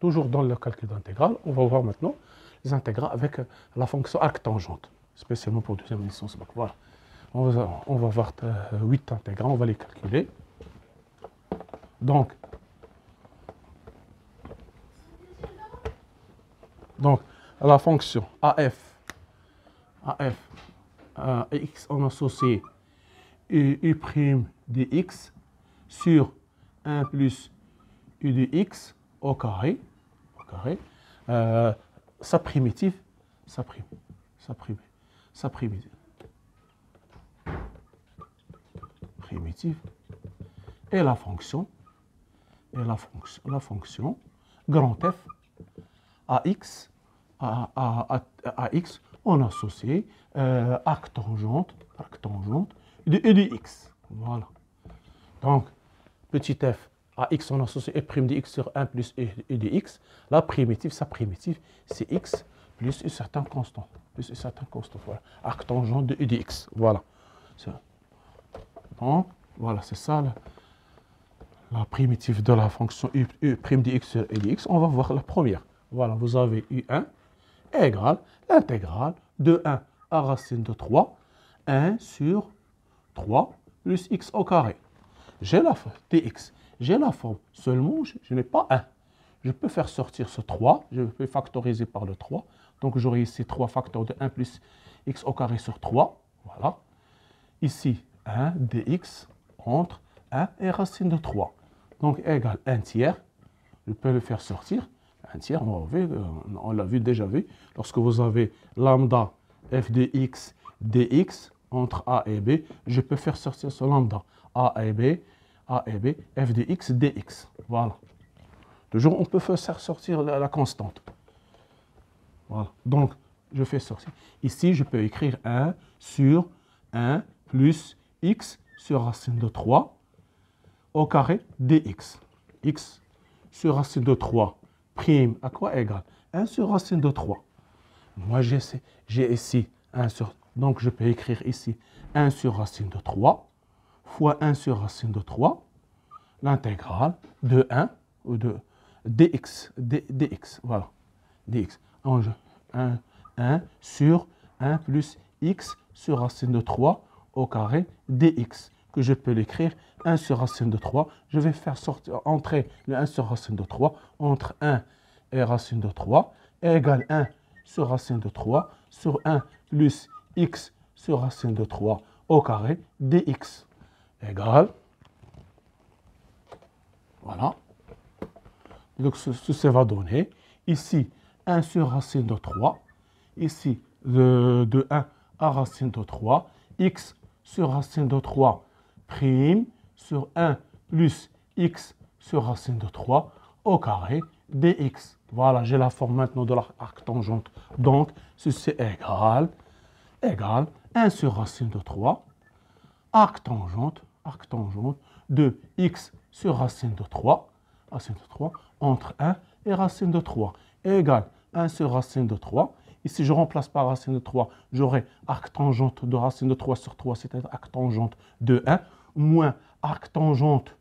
Toujours dans le calcul d'intégrale, on va voir maintenant les intégrales avec euh, la fonction arc tangente, spécialement pour deuxième licence. voilà, on va, voir 8 euh, intégrales, on va les calculer. Donc, donc la fonction AF, AF, euh, x en associé, U' dx sur 1 plus u de x au carré, au carré euh, sa primitive, sa prime, sa prime, sa primitive. Primitive. Et la fonction, et la fonction, la fonction grand F à x, à, x, on associe euh, arc tangente, arc tangente de, de x. Voilà. Donc, petit f a x, on associe prime de x sur 1 plus e de x. La primitive, sa primitive, c'est x plus une certaine constante. Plus une certaine constante, voilà. Arc tangent de e de x, voilà. Donc, voilà, c'est ça la, primitive de la fonction u, prime de x sur e de x. On va voir la première. Voilà, vous avez u1 égale l'intégrale de 1 à racine de 3, 1 sur 3 plus x au carré. J'ai la dx j'ai la forme. Seulement, je, n'ai pas 1. Je peux faire sortir ce 3, je peux factoriser par le 3. Donc j'aurai ici 3 facteurs de 1 plus x au carré sur 3. Voilà. Ici, 1 dx entre 1 et racine de 3. Donc égale 1 tiers. Je peux le faire sortir. 1 tiers, euh, on l'a vu, déjà vu. Lorsque vous avez lambda f dx dx entre a et b, je peux faire sortir ce lambda. a et b, a et b, f de x, dx. Voilà. Toujours, on peut faire sortir la, constante. Voilà. Donc, je fais sortir. Ici, je peux écrire 1 sur 1 plus x sur racine de 3 au carré dx. x sur racine de 3 prime à quoi égale 1 sur racine de 3. Moi, j'ai ici 1 sur... Donc, je peux écrire ici 1 sur racine de 3 fois 1 sur racine de 3, l'intégrale de 1 ou de dx, dx, voilà, dx, 1, 1 sur 1 plus x sur racine de 3 au carré dx, que je peux l'écrire 1 sur racine de 3. Je vais faire sortir, entrer le 1 sur racine de 3 entre 1 et racine de 3 égale 1 sur racine de 3 sur 1 plus x sur racine de 3 au carré dx égale, voilà. Donc ceci va donner ici 1 sur racine de 3, ici de, de 1 à racine de 3, x sur racine de 3 prime sur 1 plus x sur racine de 3 au carré dx. Voilà, j'ai la forme maintenant de l'arc tangente. Donc, ceci est égal, égal 1 sur racine de 3 arc tangente, de x sur racine de 3, racine de 3, entre 1 et racine de 3, égale 1 sur racine de 3. Ici, je remplace par racine de 3, j'aurai arc tangente de racine de 3 sur 3, c'est-à-dire arc tangente de 1, moins arc tangente,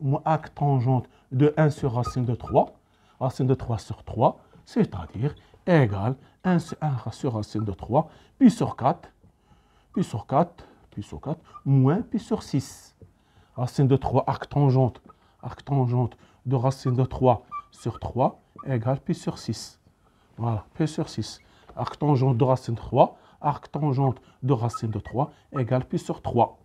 moins arc tangente de 1 sur racine de 3, racine de 3 sur 3, c'est-à-dire égale 1 sur 1 sur racine de 3, puis sur 4, puis sur 4, pi sur 4, moins pi sur 6. Racine de 3, arc tangente, arc tangente de racine de 3 sur 3 égale pi sur 6. Voilà, pi sur 6. Arc tangente de racine de 3, arc tangente de racine de 3 égale pi sur 3.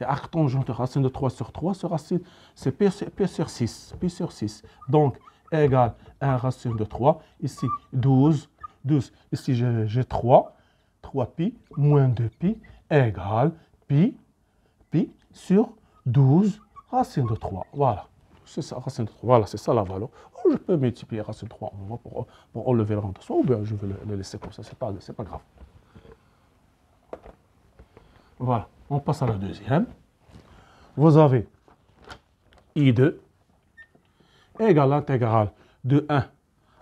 Et arc tangente de racine de 3 sur 3, racine, c'est pi, sur 6. Pi sur 6. Donc, égale 1 racine de 3. Ici, 12. 12. Ici, j'ai 3. 3pi moins 2pi égale pi, pi sur 12 racine de 3. Voilà. C'est ça, racine de 3. Voilà, c'est ça la valeur. Oh, je peux multiplier racine de 3 pour, enlever le rendement. ou bien je vais le, laisser comme ça, c'est pas, pas grave. Voilà, on passe à la deuxième. Vous avez I2 égale l'intégrale de 1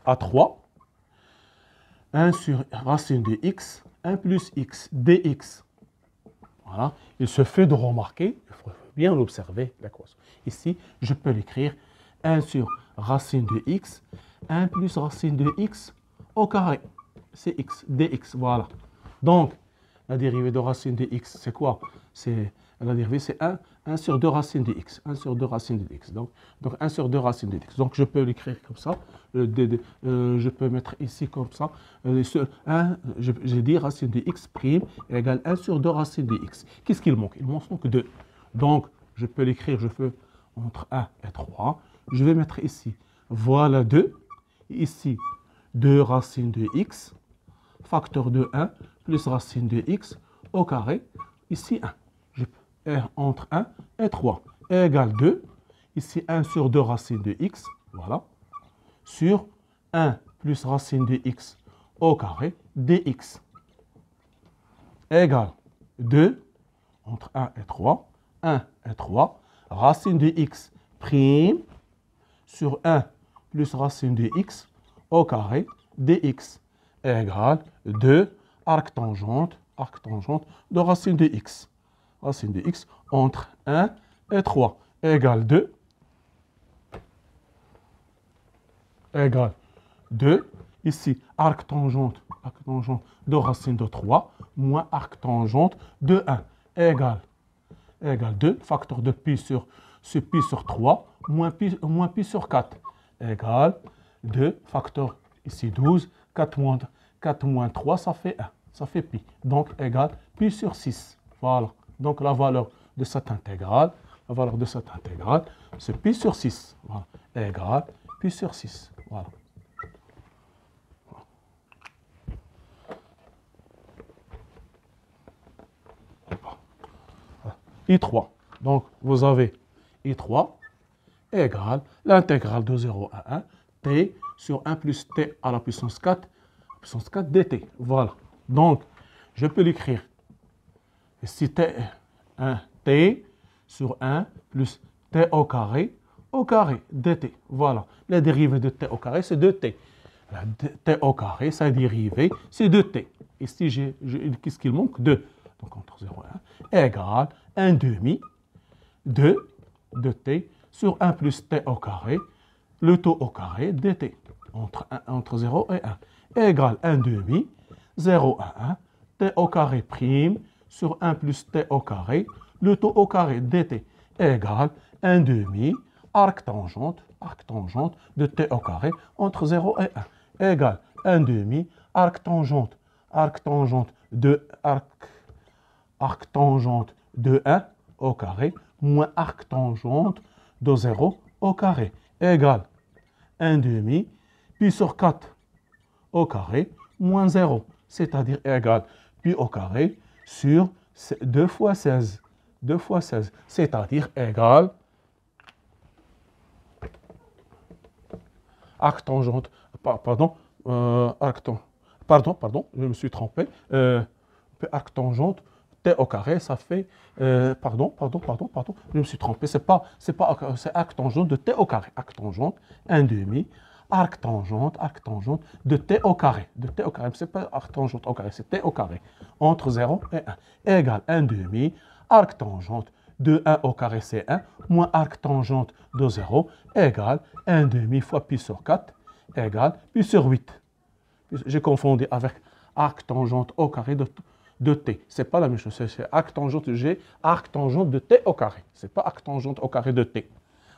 à 3, 1 sur racine de x, 1 plus x, dx il se fait de remarquer, il faut bien observer l'équation. Ici, je peux l'écrire 1 sur racine de x, 1 plus racine de x au carré. C'est x, dx, voilà. Donc, la dérivée de racine de x, c'est quoi La dérivée, c'est 1 1 sur 2 racine de x. 1 sur 2 racine de x. Donc, 1 sur 2 racine de x. Donc je peux l'écrire comme ça. Euh, euh, je peux mettre ici comme ça. Euh, j'ai dit racine de x prime égale 1 sur 2 racine de x. Qu'est-ce qu'il manque Il manque donc 2. Donc je peux l'écrire, je fais entre 1 et 3. Je vais mettre ici. Voilà 2. Ici, 2 racines de x, facteur de 1, plus racine de x au carré, ici 1. R entre 1 et 3 égal égale 2. Ici, 1 sur 2 racine de x, voilà, sur 1 plus racine de x au carré dx égale 2 entre 1 et 3, 1 et 3, racine de x prime sur 1 plus racine de x au carré dx égale 2 arc tangente, arc tangente de racine de x racine de x entre 1 et 3 égale 2 égale 2. Ici, arc tangente, arc tangente de racine de 3 moins arc tangente de 1 égale, 2, facteur de pi sur, pi sur 3 moins pi, moins pi sur 4 égale 2, facteur ici 12, 4 moins, 4 moins 3, ça fait 1, ça fait pi. Donc, égal pi sur 6. Voilà. Donc la valeur de cette intégrale, la valeur de cette intégrale, c'est pi sur 6. Voilà. égale pi sur 6. Voilà. I3. Donc, vous avez I3 égale l'intégrale de 0 à 1 t sur 1 plus t à la puissance 4, puissance 4 dt. Voilà. Donc, je peux l'écrire si T1, T sur 1 plus T au carré au carré dt. Voilà, la dérivée de T au carré, c'est 2T. La T au carré, sa dérivée, c'est 2T. Ici, qu'est-ce qu'il manque 2. Donc entre 0 et 1 Égal 1 demi 2 de t sur 1 plus t au carré, le taux au carré dt entre, entre 0 et 1 Égal 1 demi 0 à 1 t au carré prime sur 1 plus t au carré, le taux au carré dt égale 1 demi arc tangente, arc tangente de t au carré entre 0 et 1 égale 1 demi arc tangente, arc tangente de arc, arc tangente de 1 au carré moins arc tangente de 0 au carré égale 1 demi pi sur 4 au carré moins 0, c'est-à-dire égale pi au carré sur 2 fois 16. 2 fois 16, c'est-à-dire égal arc tangente, pardon, euh, pardon, pardon, je me suis trompé, euh, tangente, t au carré, ça fait, euh, pardon, pardon, pardon, pardon, je me suis trompé, c'est pas, pas, c'est tangente de t au carré, arc tangente, 1 demi arc tangente, arc tangente de t au carré. De t au carré, c'est pas arc tangente au carré, c'est t au carré. Entre 0 et 1 égale 1 demi arc tangente de 1 au carré, c'est 1, moins arc tangente de 0 égale 1 demi fois pi sur 4 égale pi sur 8. J'ai confondu avec arc tangente au carré de, de t. C'est pas la même chose, c'est arc tangente de g, arc tangente de t au carré. C'est pas arc tangente au carré de t.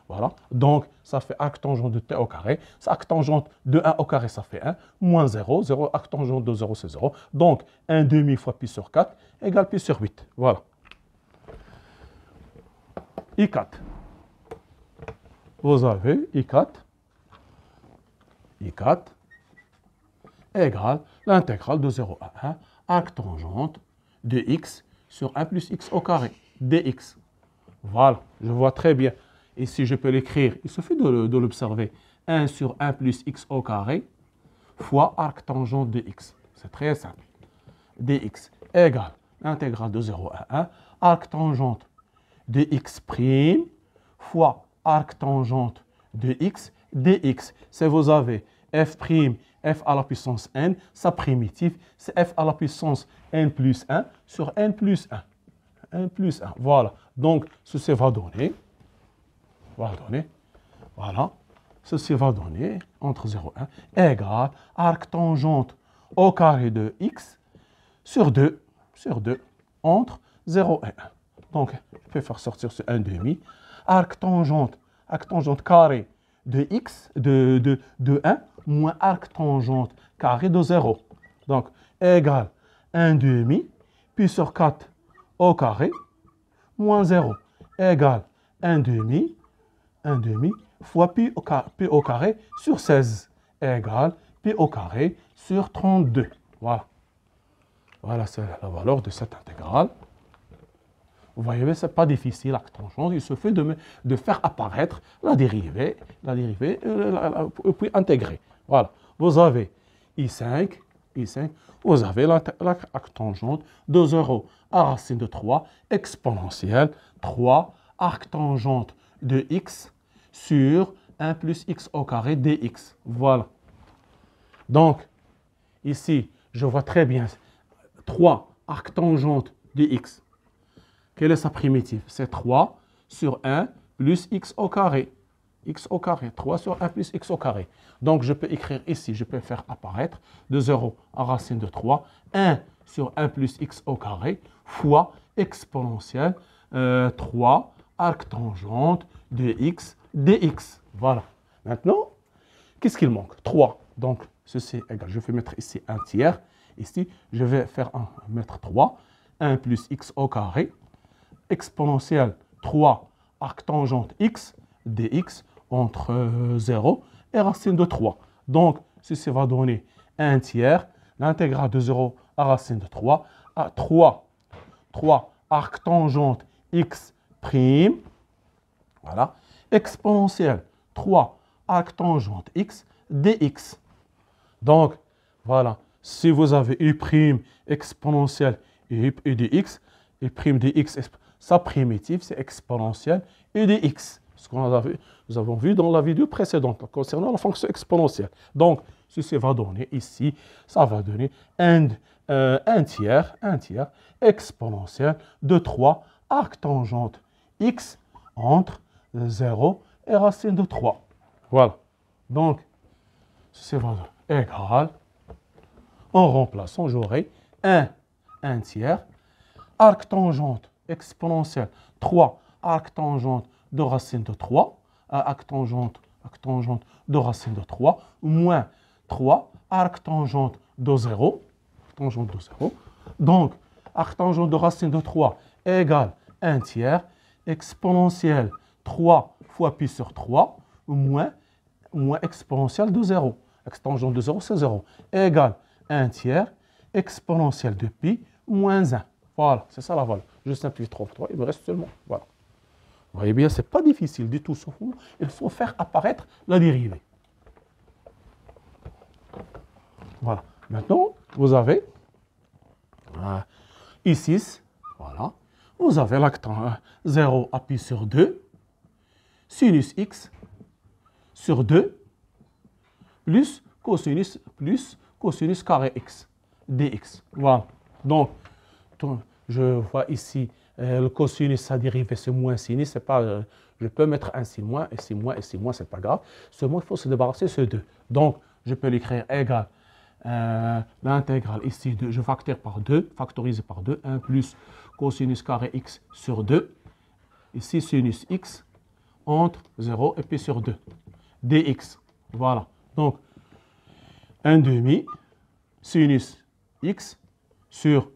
Voilà. Donc, ça fait arc tangent de t au carré. Arc tangente de 1 au carré, ça fait 1. Moins 0. 0 arc tangent de 0, c'est 0. Donc, 1 demi fois pi sur 4 égale pi sur 8. Voilà. I4. Vous avez I4. I4 égale l'intégrale de 0 à 1 arc tangente de x sur 1 plus x au carré dx. Voilà, je vois très bien. Et si je peux l'écrire, il suffit de, l'observer. 1 sur 1 plus x au carré fois arc tangente de x. C'est très simple. dx égale l'intégrale de 0 à 1, arc tangente de x' fois arc tangente de x dx. C'est vous avez f', prime, f à la puissance n, sa primitive, c'est f à la puissance n plus 1 sur n plus 1. n plus 1, voilà. Donc, ceci va donner va donner, voilà, ceci va donner entre 0 et 1 égale arc tangente au carré de x sur 2, sur 2, entre 0 et 1. Donc, je peux faire sortir ce 1 demi. Arc tangente, arc tangente carré de x, de, 1, moins arc tangente carré de 0. Donc, égale 1 demi, puis sur 4 au carré, moins 0, égale 1 demi, 1 demi fois pi au, au carré sur 16 est égal pi au carré sur 32. Voilà. Voilà, c'est la valeur de cette intégrale. Vous voyez, ce n'est pas difficile à tangente. Il suffit de, de faire apparaître la dérivée, la dérivée, et euh, euh, puis intégrer. Voilà. Vous avez I5, I5, vous avez la, tangente de 0 à racine de 3 exponentielle 3 arc tangente de x sur 1 plus x au carré dx. Voilà. Donc, ici, je vois très bien 3 arc tangente dx. Quelle est sa primitive C'est 3 sur 1 plus x au carré. x au carré, 3 sur 1 plus x au carré. Donc, je peux écrire ici, je peux faire apparaître de 0 à racine de 3, 1 sur 1 plus x au carré fois exponentielle 3 euh, arc tangente de x dx. Voilà. Maintenant, qu'est-ce qu'il manque 3. Donc, ceci est égal. Je vais mettre ici 1 tiers. Ici, je vais faire mettre 3. 1 plus x au carré, exponentielle 3 arc tangente x dx entre 0 et racine de 3. Donc, ceci va donner 1 tiers, l'intégrale de 0 à racine de 3, à 3, 3 arc tangente x prime, voilà, exponentielle 3 arc tangente x dx. Donc, voilà, si vous avez u' exponentielle u, dx, u' dx, sa primitive, c'est exponentielle et dx. Ce qu'on a vu, nous avons vu dans la vidéo précédente concernant la fonction exponentielle. Donc, ceci va donner ici, ça va donner un, euh, un tiers, un tiers exponentielle de 3 arc tangente x entre 0 et racine de 3. Voilà. Donc, c'est égal. En remplaçant, j'aurai 1, 1 tiers. Arc tangente exponentielle 3, arc tangente de racine de 3. Euh, arc tangente, arc tangente de racine de 3. Moins 3, arc tangente de 0. Tangente de 0. Donc, arc tangente de racine de 3 égale 1 tiers exponentielle 3 fois pi sur 3 moins, moins exponentielle de 0. Extension de 0, c'est 0. Égale 1 tiers exponentielle de pi moins 1. Voilà, c'est ça la valeur. Je simplifie 3 fois 3, il me reste seulement. Voilà. Vous voyez bien, ce n'est pas difficile du tout, sauf il faut faire apparaître la dérivée. Voilà. Maintenant, vous avez ici, voilà. Vous avez l'acte euh, 0 à pi sur 2, sinus x sur 2 plus cosinus plus cosinus carré x dx. Voilà. Donc, je vois ici euh, le cosinus, sa dérivée, c'est moins sinus, c'est pas... Euh, je peux mettre un sinus moins, et 6 moins, et 6 moins, c'est pas grave. Ce moins, il faut se débarrasser ce 2. Donc, je peux l'écrire égal euh, l'intégrale ici, de, je facteur par 2, factorise par 2, 1 plus cosinus carré x sur 2. Ici, sinus x entre 0 et pi sur 2. dx. Voilà. Donc, 1 demi sinus x sur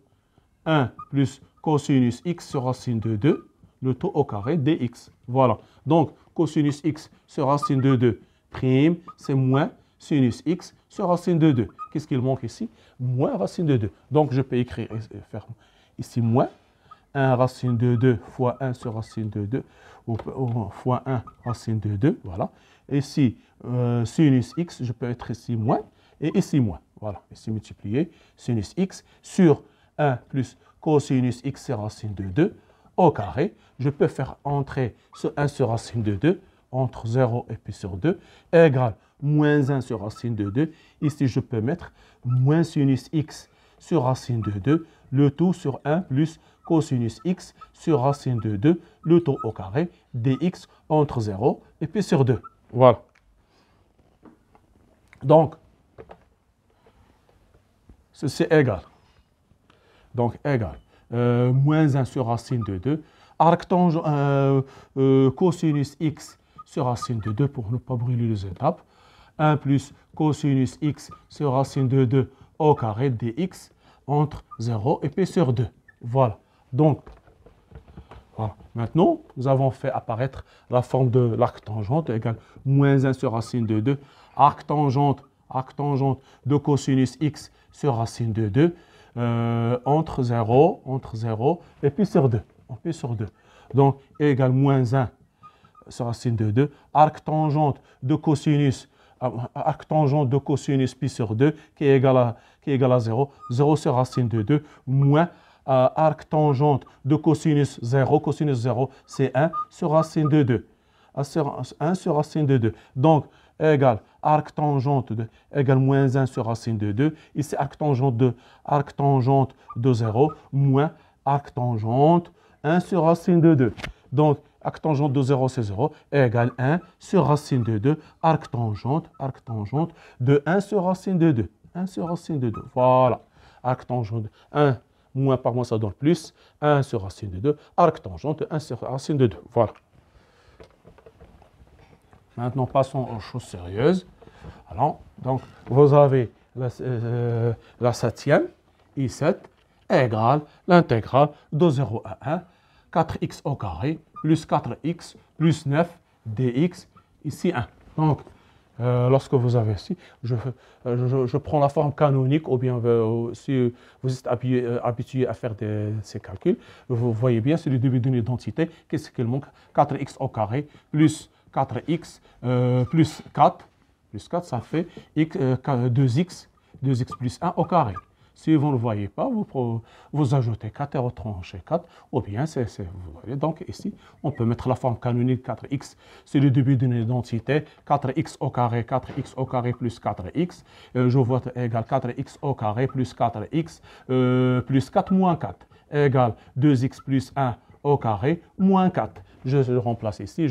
1 plus cosinus x sur racine de 2, le taux au carré dx. Voilà. Donc, cosinus x sur racine de 2 prime, c'est moins sinus x sur racine de 2. Qu'est-ce qu'il manque ici Moins racine de 2. Donc, je peux écrire, faire ici moins 1 racine de 2 fois 1 sur racine de 2 ou, fois 1 racine de 2, voilà. ici, euh, sinus x, je peux être ici moins et ici moins. Voilà, ici multiplié, sinus x sur 1 plus cosinus x, c'est racine de 2 au carré. Je peux faire entrer ce 1 sur racine de 2 entre 0 et puis sur 2 égale moins 1 sur racine de 2. Ici, je peux mettre moins sinus x sur racine de 2, le tout sur 1 plus cosinus x sur racine de 2, le tout au carré, dx entre 0 et puis sur 2. Voilà. Donc, ceci est égal. Donc, égal. Euh, moins 1 sur racine de 2. Arctange euh, euh, cosinus x sur racine de 2 pour ne pas brûler les étapes. 1 plus cosinus x sur racine de 2 au carré dx entre 0 et pi sur 2. Voilà. Donc, maintenant, nous avons fait apparaître la forme de l'arc tangente égale moins 1 sur racine de 2, arc tangente, arc tangente de cosinus x sur racine de 2, euh, entre 0, entre 0 et pi sur 2, en pi sur 2. Donc, égale moins 1 sur racine de 2, arc tangente de cosinus, euh, arc tangente de cosinus pi sur 2 qui est égal à qui est égal à 0. 0, sur racine de 2, moins euh, arc tangente de cosinus 0. Cosinus 0, c'est 1 sur racine de 2. 1 sur racine de 2. Donc, égal arc tangente de égale moins 1 sur racine de 2. Ici, arc tangente de, arc tangente de 0 moins arc tangente 1 sur racine de 2. Donc, arc tangente de 0, c'est 0, égale 1 sur racine de 2, arc tangente, arc tangente de 1 sur racine de 2. 1 sur racine de 2. Voilà. Arc de 1 moins par moins, ça donne plus. 1 sur racine de 2. Arc de 1 sur racine de 2. Voilà. Maintenant, passons aux choses sérieuses. Alors, donc, vous avez la, euh, la septième, I7, égale l'intégrale de 0 à 1, 4x au carré, plus 4x, plus 9, dx, ici 1. Donc, euh, lorsque vous avez, si euh, je, je, prends la forme canonique ou bien euh, si vous êtes habitué, à faire ces calculs, vous voyez bien, c'est le début d'une identité. Qu'est-ce qu'il manque 4x au carré plus 4x plus 4, plus 4, ça fait 2x, 2x plus 1 au carré. Si vous ne voyez pas, vous, vous ajoutez 4 et retranchez 4, ou bien c'est... Vous voyez, donc ici, on peut mettre la forme canonique 4x. C'est le début d'une identité, 4x au carré, 4x au carré plus 4x. Euh, je vois égal 4x au carré plus 4x euh, plus 4 moins 4 égale 2x plus 1 au carré moins 4 je le remplace ici,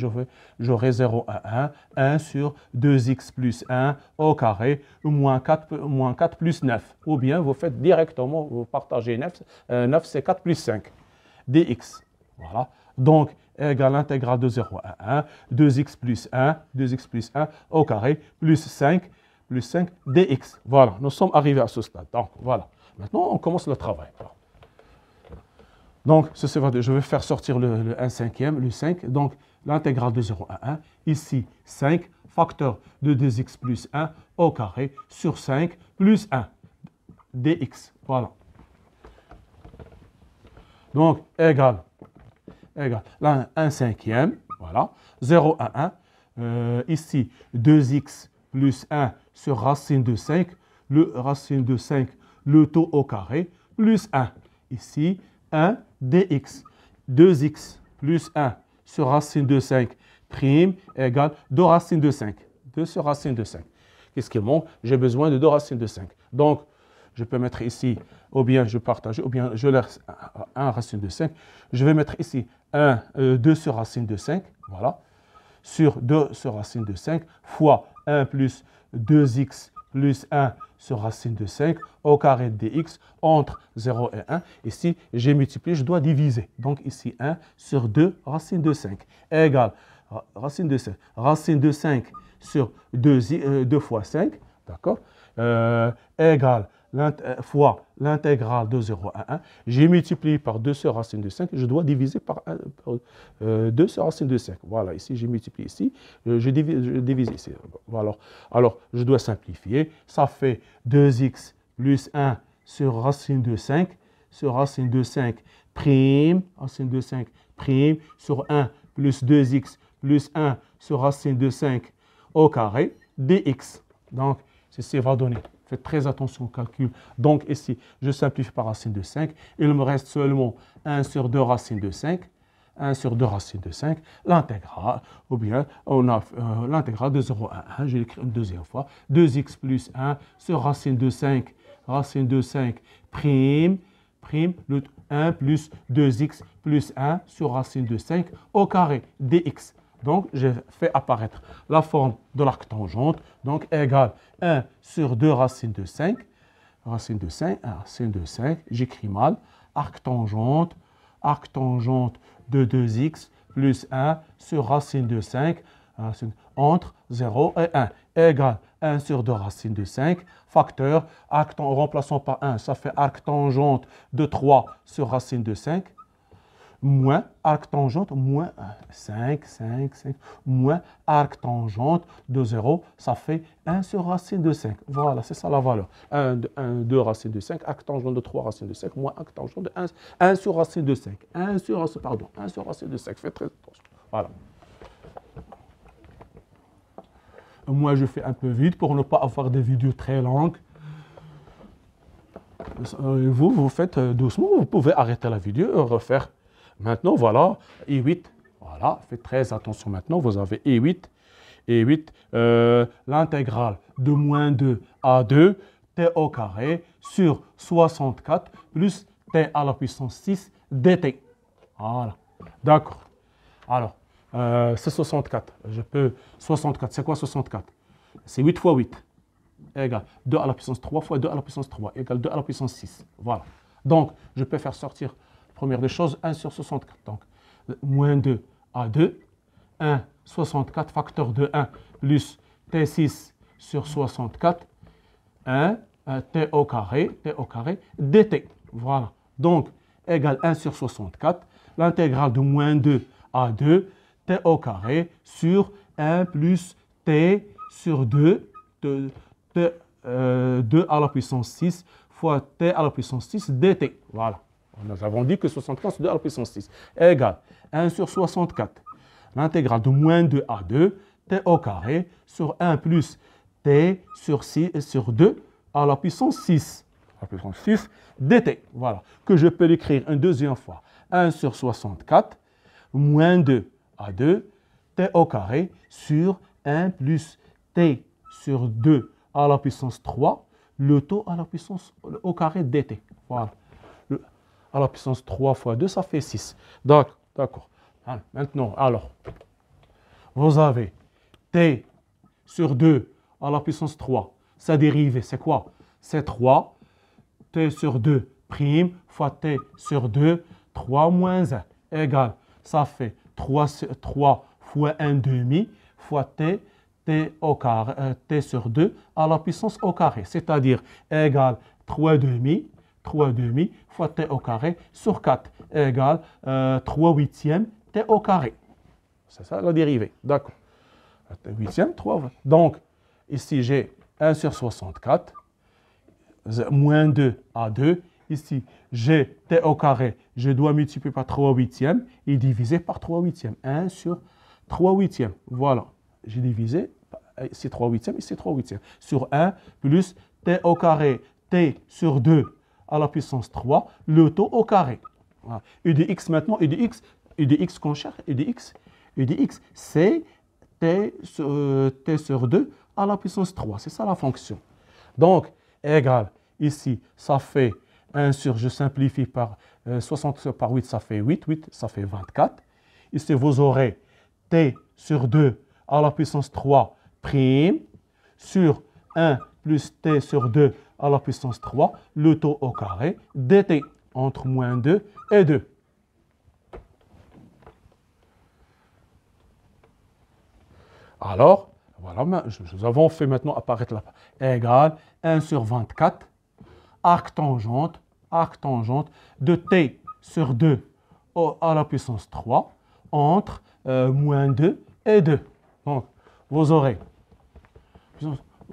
j'aurai 0 à 1, 1 sur 2x plus 1 au carré, moins 4, 4 plus 9. Ou bien vous faites directement, vous partagez 9, 9 euh, c'est 4 plus 5, dx. Voilà. Donc, égale l'intégrale de 0 à 1, 2x plus 1, 2x plus 1 au carré, plus 5, plus 5 dx. Voilà, nous sommes arrivés à ce stade. Donc, voilà. Maintenant, on commence le travail. Donc, je vais faire sortir le, 1 cinquième, le 5. Donc, l'intégrale de 0 à 1, ici 5, facteur de 2x plus 1 au carré sur 5 plus 1 dx. Voilà. Donc, égal, égal, là, 1 cinquième, voilà, 0 à 1, euh, ici 2x plus 1 sur racine de 5, le racine de 5, le taux au carré, plus 1. Ici, 1 dx. 2x plus 1 sur racine de 5 prime égale 2 racine de 5. 2 sur racine de 5. Qu'est-ce qui manque J'ai besoin de 2 racines de 5. Donc, je peux mettre ici, ou bien je partage, ou bien je laisse 1 racine de 5. Je vais mettre ici 1, 2 euh, sur racine de 5, voilà, sur 2 sur racine de 5, fois 1 plus 2x plus 1 sur racine de 5 au carré de dx entre 0 et 1. Ici, j'ai multiplié, je dois diviser. Donc ici, 1 sur 2 racine de 5 égale racine de 5. Racine de 5 sur 2, euh, fois 5, d'accord, euh, égale euh, fois l'intégrale de 0 à 1, j'ai multiplié par 2 sur racine de 5, je dois diviser par, 2 euh, sur racine de 5. Voilà, ici, j'ai multiplié ici, euh, je divise, ici. Alors, alors, je dois simplifier. Ça fait 2x plus 1 sur racine de 5, sur racine de 5 prime, racine de 5 prime, sur 1 plus 2x plus 1 sur racine de 5 au carré dx. Donc, ceci va donner Faites très attention au calcul. Donc ici, je simplifie par racine de 5. Il me reste seulement 1 sur 2 racine de 5. 1 sur 2 racine de 5, l'intégrale, ou bien on a euh, l'intégrale de 0 à 1, je l'écris une deuxième fois, 2x plus 1 sur racine de 5, racine de 5 prime, prime 1 plus 2x plus 1 sur racine de 5 au carré dx. Donc, j'ai fait apparaître la forme de l'arc tangente, donc égale 1 sur 2 racine de 5, racine de 5, racine de 5, j'écris mal, arc tangente, arc tangente de 2x plus 1 sur racine de 5, entre 0 et 1, égale 1 sur 2 racine de 5, facteur, arc en remplaçant par 1, ça fait arc tangente de 3 sur racine de 5, moins arc tangente, moins 5, 5, 5, moins arc tangente de 0, ça fait 1 sur racine de 5. Voilà, c'est ça la valeur. 1, 2 racine de 5, arc tangente de 3 racine de 5, moins arc tangente de 1, 1 sur racine de 5. 1 sur pardon, 1 sur racine de 5, faites très attention. Voilà. Moi, je fais un peu vite pour ne pas avoir des vidéos très longues. Euh, vous, vous faites euh, doucement, vous pouvez arrêter la vidéo et refaire Maintenant, voilà, E8. Voilà, faites très attention maintenant, vous avez E8. E8, euh, l'intégrale de moins 2 à 2, t au carré sur 64 plus t à la puissance 6 dt. Voilà, d'accord. Alors, euh, c'est 64. Je peux... 64, c'est quoi 64 C'est 8 fois 8 égale 2 à la puissance 3 fois 2 à la puissance 3 égale 2 à la puissance 6. Voilà. Donc, je peux faire sortir Première des choses, 1 sur 64. Donc, moins 2 à 2. 1, 64 facteur de 1 plus T6 sur 64. 1, T au carré, T au carré, dt. Voilà. Donc, égale 1 sur 64. L'intégrale de moins 2 à 2, T au carré sur 1 plus T sur 2, t, 2 euh, à la puissance 6 fois T à la puissance 6 dt. Voilà. Nous avons dit que 63 c'est 2 à la puissance 6 à 1 sur 64. L'intégrale de moins 2 à 2, t au carré sur 1 plus t sur, 6, sur 2 à la puissance 6. À la puissance 6 dt. Voilà. Que je peux l'écrire une deuxième fois. 1 sur 64 moins 2 à 2 t au carré sur 1 plus t sur 2 à la puissance 3, le taux à la puissance au carré dt. Voilà à la puissance 3 fois 2, ça fait 6. D'accord, Maintenant, alors, vous avez t sur 2 à la puissance 3. Sa dérivée, c'est quoi C'est 3 t sur 2 prime fois t sur 2, 3 moins 1 égale, ça fait 3, 3 fois 1 demi fois t, au euh, t sur 2 à la puissance au carré, c'est-à-dire égale 3 demi demi fois t au carré sur 4 égale 3 euh, huitièmes t au carré. C'est ça la dérivée. D'accord. Euh, huitième, 3. Donc, ici, j'ai 1 sur 64, moins 2 à 2. Ici, j'ai t au carré, je dois multiplier par 3 huitièmes et diviser par 3 huitièmes. 1 sur 3 huitièmes. Voilà. J'ai divisé, euh, c'est 3 huitièmes et c'est 3 huitièmes. Sur 1 plus t au carré, t sur 2 à la puissance 3, le taux au carré. Voilà. U de x maintenant, U de x, U de x qu'on cherche, U de x, U dit x, c'est t, euh, sur 2 à la puissance 3. C'est ça la fonction. Donc, égale, eh, ici, ça fait 1 sur, je simplifie par 60 euh, par 8, ça fait 8, 8, ça fait 24. Ici, vous aurez t sur 2 à la puissance 3 prime sur 1 plus t sur 2 à la puissance 3, le taux au carré dt entre moins 2 et 2. Alors, voilà, nous avons fait maintenant apparaître la égale 1 sur 24, arc tangente, arc tangente de t sur 2 à la puissance 3 entre euh, moins 2 et 2. Donc, vous aurez,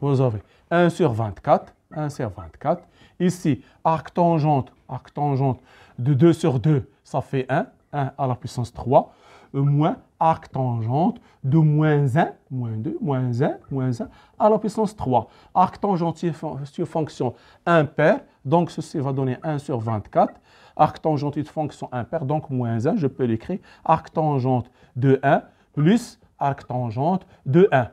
vous aurez 1 sur 24 1 sur 24. Ici, arc tangente, arc tangente de 2 sur 2, ça fait 1, 1 à la puissance 3, euh, moins arc tangente de moins 1, moins 2, moins 1, moins 1, à la puissance 3. Arc tangente sur fonction impair, donc ceci va donner 1 sur 24. Arc tangente de fonction impair, donc moins 1, je peux l'écrire. Arc tangente de 1 plus arc tangente de 1.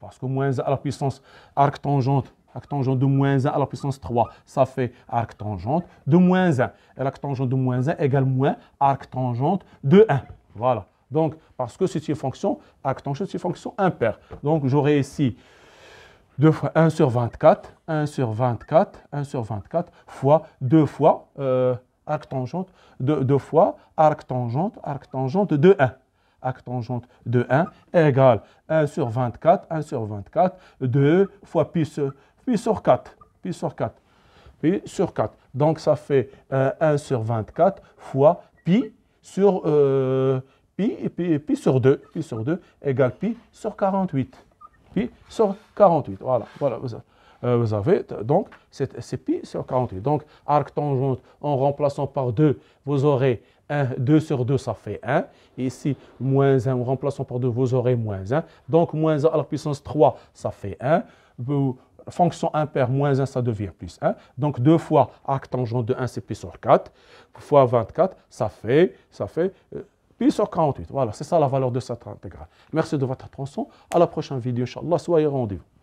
Parce que moins 1 à la puissance arc tangente arc de moins 1 à la puissance 3, ça fait arc tangente de moins 1. Et l'arc de moins 1 égale moins arc tangente de 1. Voilà. Donc, parce que c'est une fonction, arc c'est une fonction impaire. Donc, j'aurai ici 2 fois 1 sur 24, 1 sur 24, 1 sur 24, fois 2 fois euh, arc tangente, 2, fois arc tangente, arc de 1 arc de 1 égale 1 sur 24, 1 sur 24, 2 fois plus puis sur 4, puis sur 4, puis sur 4. Donc ça fait 1 euh, sur 24 fois pi sur, euh, pi, pi, pi, sur 2, pi sur 2 égale pi sur 48. Pi sur 48, voilà, voilà, euh, vous avez. donc c'est pi sur 48. Donc arc tangente en remplaçant par 2, vous aurez 2 sur 2, ça fait 1. ici, moins 1, en remplaçant par 2, vous aurez moins 1. Donc moins 1 à la puissance 3, ça fait 1. Vous, fonction impaire moins 1, ça devient plus 1. Donc 2 fois arc tangent de 1, c'est pi sur 4, fois 24, ça fait, ça fait euh, pi sur 48. Voilà, c'est ça la valeur de cette intégrale. Merci de votre attention. À la prochaine vidéo, Inch'Allah. Soyez rendez-vous.